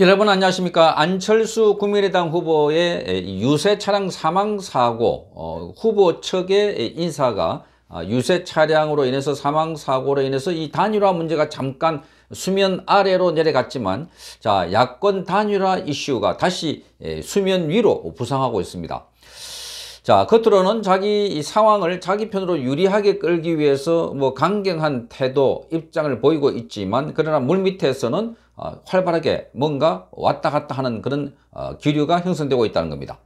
여러분 안녕하십니까 안철수 국민의당 후보의 유세 차량 사망 사고 어, 후보 측의 인사가 아, 유세 차량으로 인해서 사망 사고로 인해서 이 단일화 문제가 잠깐 수면 아래로 내려갔지만 자 야권 단일화 이슈가 다시 예, 수면 위로 부상하고 있습니다. 자 겉으로는 자기 이 상황을 자기 편으로 유리하게 끌기 위해서 뭐 강경한 태도 입장을 보이고 있지만 그러나 물밑에서는 어, 활발하게 뭔가 왔다 갔다 하는 그런 어, 기류가 형성되고 있다는 겁니다.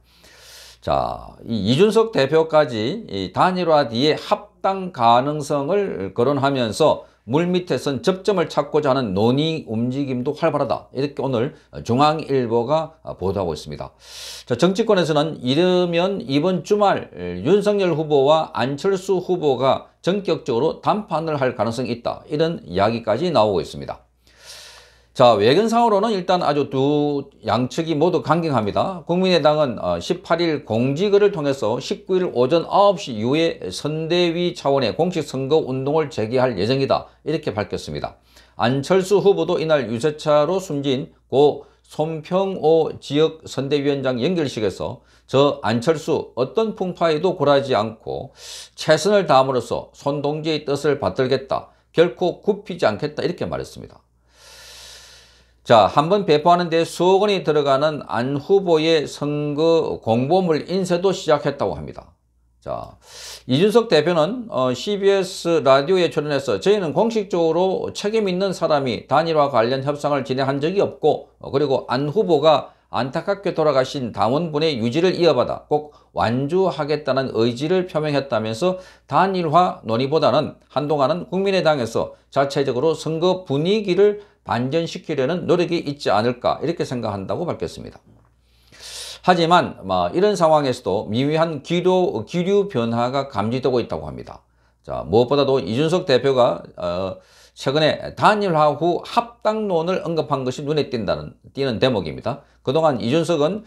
자, 이 이준석 대표까지 단일화 뒤에 합당 가능성을 거론하면서 물밑에선 접점을 찾고자 하는 논의 움직임도 활발하다. 이렇게 오늘 중앙일보가 어, 보도하고 있습니다. 자, 정치권에서는 이르면 이번 주말 윤석열 후보와 안철수 후보가 전격적으로 담판을 할 가능성이 있다. 이런 이야기까지 나오고 있습니다. 자 외견 상으로는 일단 아주 두 양측이 모두 강경합니다. 국민의당은 18일 어, 공지글을 통해서 19일 오전 9시 이후에 선대위 차원의 공식선거 운동을 재개할 예정이다. 이렇게 밝혔습니다. 안철수 후보도 이날 유세차로 숨진 고 손평호 지역 선대위원장 연결식에서 저 안철수 어떤 풍파에도 굴하지 않고 최선을 다함으로써 손동지의 뜻을 받들겠다. 결코 굽히지 않겠다. 이렇게 말했습니다. 자, 한번 배포하는데 수억 원이 들어가는 안 후보의 선거 공보물 인쇄도 시작했다고 합니다. 자, 이준석 대표는 어, CBS 라디오에 출연해서 저희는 공식적으로 책임 있는 사람이 단일화 관련 협상을 진행한 적이 없고 어, 그리고 안 후보가 안타깝게 돌아가신 당원분의 유지를 이어받아 꼭 완주하겠다는 의지를 표명했다면서 단일화 논의보다는 한동안은 국민의당에서 자체적으로 선거 분위기를 반전시키려는 노력이 있지 않을까 이렇게 생각한다고 밝혔습니다. 하지만 이런 상황에서도 미묘한 기류, 기류 변화가 감지되고 있다고 합니다. 자 무엇보다도 이준석 대표가 어, 최근에 단일화후 합당론을 언급한 것이 눈에 띈다는, 띄는 대목입니다. 그동안 이준석은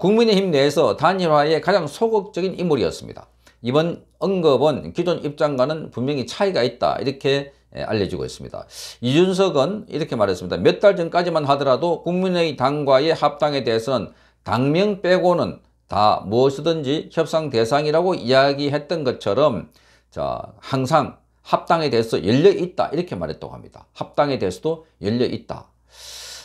국민의힘 내에서 단일화의 가장 소극적인 인물이었습니다. 이번 언급은 기존 입장과는 분명히 차이가 있다 이렇게 예, 알려지고 있습니다. 이준석은 이렇게 말했습니다. 몇 달 전까지만 하더라도 국민의당과의 합당에 대해서는 당명 빼고는 다 무엇이든지 협상 대상이라고 이야기했던 것처럼 자 항상 합당에 대해서 열려있다 이렇게 말했다고 합니다. 합당에 대해서도 열려있다.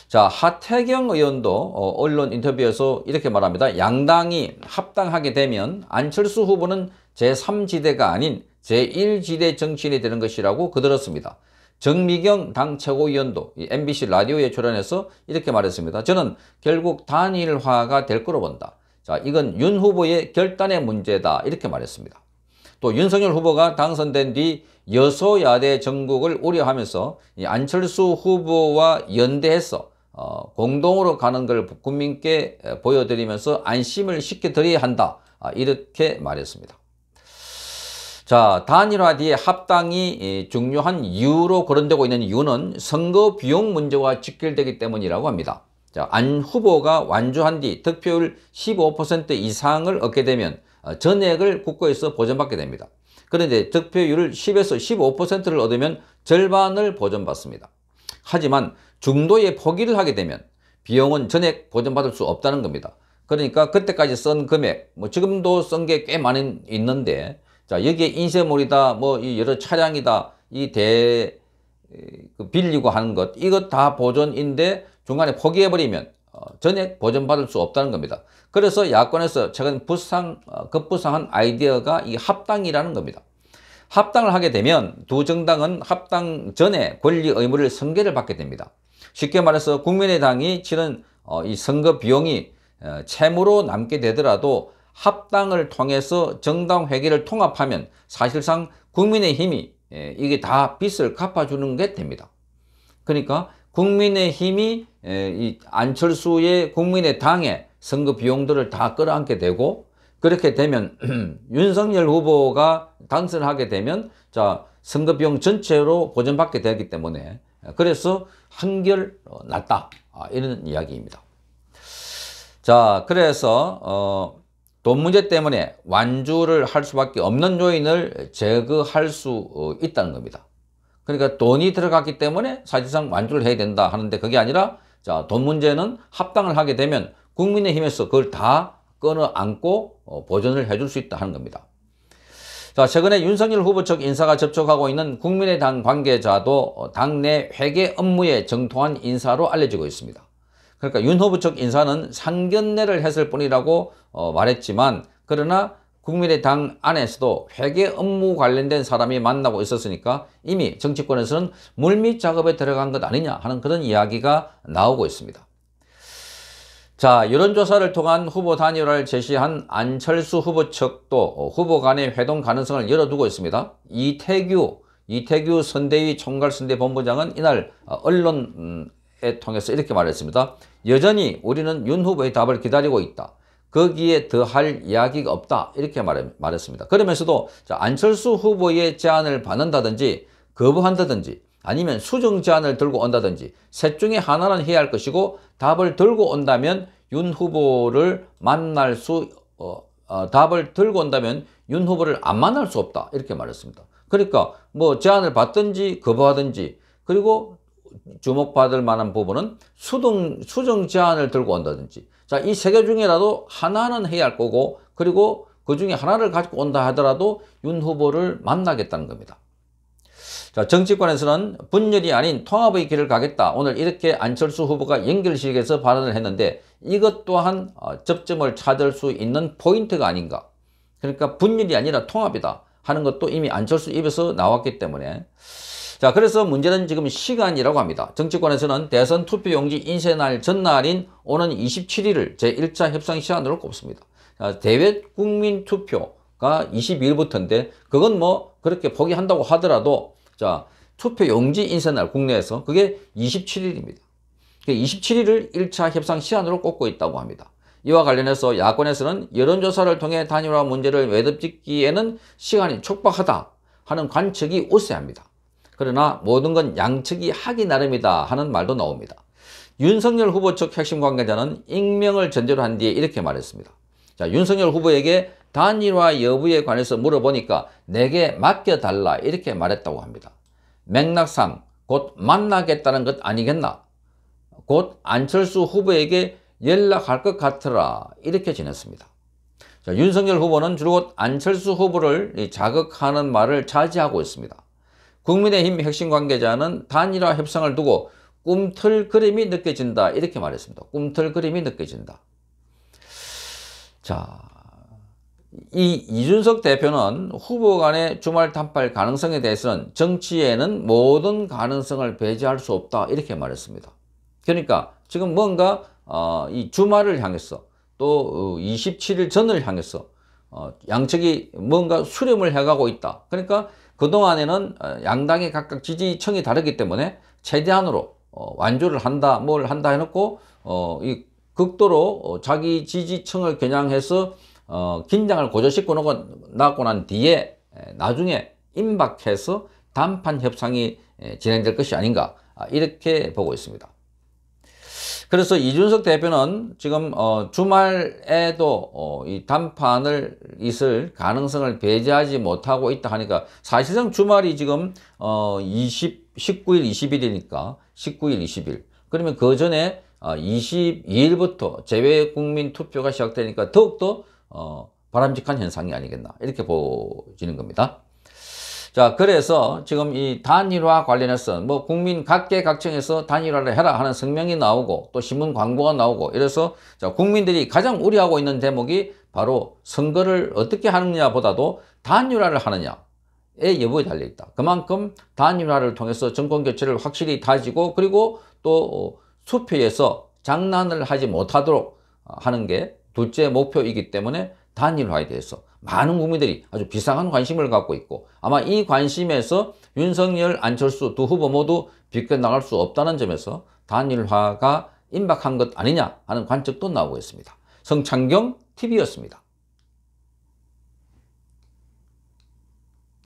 자 하태경 의원도 어, 언론 인터뷰에서 이렇게 말합니다. 양당이 합당하게 되면 안철수 후보는 제3지대가 아닌 제1지대 정치인이 되는 것이라고 그들었습니다. 정미경 당 최고위원도 MBC 라디오에 출연해서 이렇게 말했습니다. 저는 결국 단일화가 될 거로 본다. 자 이건 윤 후보의 결단의 문제다 이렇게 말했습니다. 또 윤석열 후보가 당선된 뒤 여소야대 정국을 우려하면서 안철수 후보와 연대해서 어, 공동으로 가는 걸 국민께 보여드리면서 안심을 시켜드려야 한다 아, 이렇게 말했습니다. 자 단일화 뒤에 합당이 중요한 이유로 거론되고 있는 이유는 선거 비용 문제와 직결되기 때문이라고 합니다. 자, 안 후보가 완주한 뒤 득표율 15% 이상을 얻게 되면 아, 전액을 국고에서 보전받게 됩니다. 그런데 득표율 을 10에서 15%를 얻으면 절반을 보전받습니다. 하지만 중도에 포기를 하게 되면 비용은 전액 보전받을 수 없다는 겁니다. 그러니까 그때까지 쓴 금액, 뭐 지금도 쓴 게 꽤 많이 있는데 자 여기에 인쇄물이다, 뭐 여러 차량이다, 이대 그 빌리고 하는 것 이것 다 보존인데 중간에 포기해버리면 어, 전액 보전받을 수 없다는 겁니다. 그래서 야권에서 최근 부상, 어, 급부상한 아이디어가 이 합당이라는 겁니다. 합당을 하게 되면 두 정당은 합당 전에 권리 의무를 승계를 받게 됩니다. 쉽게 말해서 국민의당이 치는이 어, 선거 비용이 채무로 남게 되더라도 합당을 통해서 정당 회계를 통합하면 사실상 국민의힘이 예, 이게 다 빚을 갚아주는 게 됩니다. 그러니까 국민의힘이 이 안철수의 국민의당에 선거 비용들을 다 끌어안게 되고 그렇게 되면 윤석열 후보가 당선하게 되면 자 선거 비용 전체로 보전받게 되기 때문에 그래서 한결 낫다 아, 이런 이야기입니다. 자 그래서 어, 돈 문제 때문에 완주를 할 수밖에 없는 요인을 제거할 수 어, 있다는 겁니다. 그러니까 돈이 들어갔기 때문에 사실상 완주를 해야 된다 하는데 그게 아니라 자, 돈 문제는 합당을 하게 되면 국민의힘에서 그걸 다 끊어 안고 어, 보존을 해줄 수 있다 하는 겁니다. 자, 최근에 윤석열 후보 측 인사가 접촉하고 있는 국민의당 관계자도 어, 당내 회계 업무에 정통한 인사로 알려지고 있습니다. 그러니까 윤 후보 측 인사는 상견례를 했을 뿐이라고 어, 말했지만 그러나 국민의당 안에서도 회계 업무 관련된 사람이 만나고 있었으니까 이미 정치권에서는 물밑 작업에 들어간 것 아니냐 하는 그런 이야기가 나오고 있습니다. 자 여론조사를 통한 후보 단일화를 제시한 안철수 후보 측도 후보 간의 회동 가능성을 열어두고 있습니다. 이태규 이태규 선대위 총괄선대본부장은 이날 어, 언론에 통해서 이렇게 말했습니다. 여전히 우리는 윤 후보의 답을 기다리고 있다. 거기에 더 할 이야기가 없다 이렇게 말했습니다. 그러면서도 안철수 후보의 제안을 받는다든지 거부한다든지 아니면 수정 제안을 들고 온다든지 셋 중에 하나는 해야 할 것이고 답을 들고 온다면 윤 후보를 만날 수 어, 어, 답을 들고 온다면 윤 후보를 안 만날 수 없다 이렇게 말했습니다. 그러니까 뭐 제안을 받든지 거부하든지 그리고 주목받을 만한 부분은 수동, 수정 제안을 들고 온다든지 자, 이 세 개 중에라도 하나는 해야 할 거고 그리고 그 중에 하나를 가지고 온다 하더라도 윤 후보를 만나겠다는 겁니다. 자, 정치권에서는 분열이 아닌 통합의 길을 가겠다. 오늘 이렇게 안철수 후보가 연결식에서 발언을 했는데 이것 또한 어, 접점을 찾을 수 있는 포인트가 아닌가. 그러니까 분열이 아니라 통합이다 하는 것도 이미 안철수 입에서 나왔기 때문에 자, 그래서 문제는 지금 시간이라고 합니다. 정치권에서는 대선 투표용지 인쇄날 전날인 오는 27일을 제1차 협상 시한으로 꼽습니다. 자, 대외 국민 투표가 22일부터인데 그건 뭐 그렇게 포기한다고 하더라도 자, 투표용지 인쇄날 국내에서 그게 27일입니다. 27일을 1차 협상 시한으로 꼽고 있다고 합니다. 이와 관련해서 야권에서는 여론조사를 통해 단일화 문제를 외듭짓기에는 시간이 촉박하다 하는 관측이 우세합니다. 그러나 모든 건 양측이 하기 나름이다 하는 말도 나옵니다. 윤석열 후보 측 핵심 관계자는 익명을 전제로 한 뒤에 이렇게 말했습니다. 자, 윤석열 후보에게 단일화 여부에 관해서 물어보니까 내게 맡겨달라 이렇게 말했다고 합니다. 맥락상 곧 만나겠다는 것 아니겠나? 곧 안철수 후보에게 연락할 것 같으라 이렇게 지냈습니다. 자, 윤석열 후보는 줄곧 안철수 후보를 자극하는 말을 차지하고 있습니다. 국민의힘 핵심 관계자는 단일화 협상을 두고 꿈틀그림이 느껴진다 이렇게 말했습니다. 꿈틀그림이 느껴진다. 자, 이 이준석 대표는 후보 간의 주말 단발 가능성에 대해서는 정치에는 모든 가능성을 배제할 수 없다 이렇게 말했습니다. 그러니까 지금 뭔가 어, 이 주말을 향해서 또 27일 어, 전을 향해서 어, 양측이 뭔가 수렴을 해가고 있다. 그러니까 그동안에는 어, 양당의 각각 지지층이 다르기 때문에 최대한으로 어, 완주를 한다, 뭘 한다 해놓고 어, 이 극도로 어, 자기 지지층을 겨냥해서 어, 긴장을 고조시키고 놓고 난 뒤에 에, 나중에 임박해서 단판 협상이 에, 진행될 것이 아닌가 아, 이렇게 보고 있습니다. 그래서 이준석 대표는 지금 어, 주말에도 어, 이 담판을 있을 가능성을 배제하지 못하고 있다 하니까 사실상 주말이 지금 어, 20, 19일, 20일이니까 19일, 20일 그러면 그 전에 어, 아, 22일부터 재외국민 투표가 시작되니까 더욱더 어, 바람직한 현상이 아니겠나 이렇게 보지는 겁니다. 자, 그래서 지금 이 단일화 관련해서 뭐 국민 각계각층에서 단일화를 해라 하는 성명이 나오고 또 신문 광고가 나오고 이래서 자, 국민들이 가장 우려하고 있는 대목이 바로 선거를 어떻게 하느냐 보다도 단일화를 하느냐 의 여부에 달려있다. 그만큼 단일화를 통해서 정권교체를 확실히 다지고 그리고 또 수표에서 장난을 하지 못하도록 하는 게 둘째 목표이기 때문에 단일화에 대해서 많은 국민들이 아주 비상한 관심을 갖고 있고 아마 이 관심에서 윤석열, 안철수 두 후보 모두 비껴나갈 수 없다는 점에서 단일화가 임박한 것 아니냐 하는 관측도 나오고 있습니다. 성창경 TV였습니다.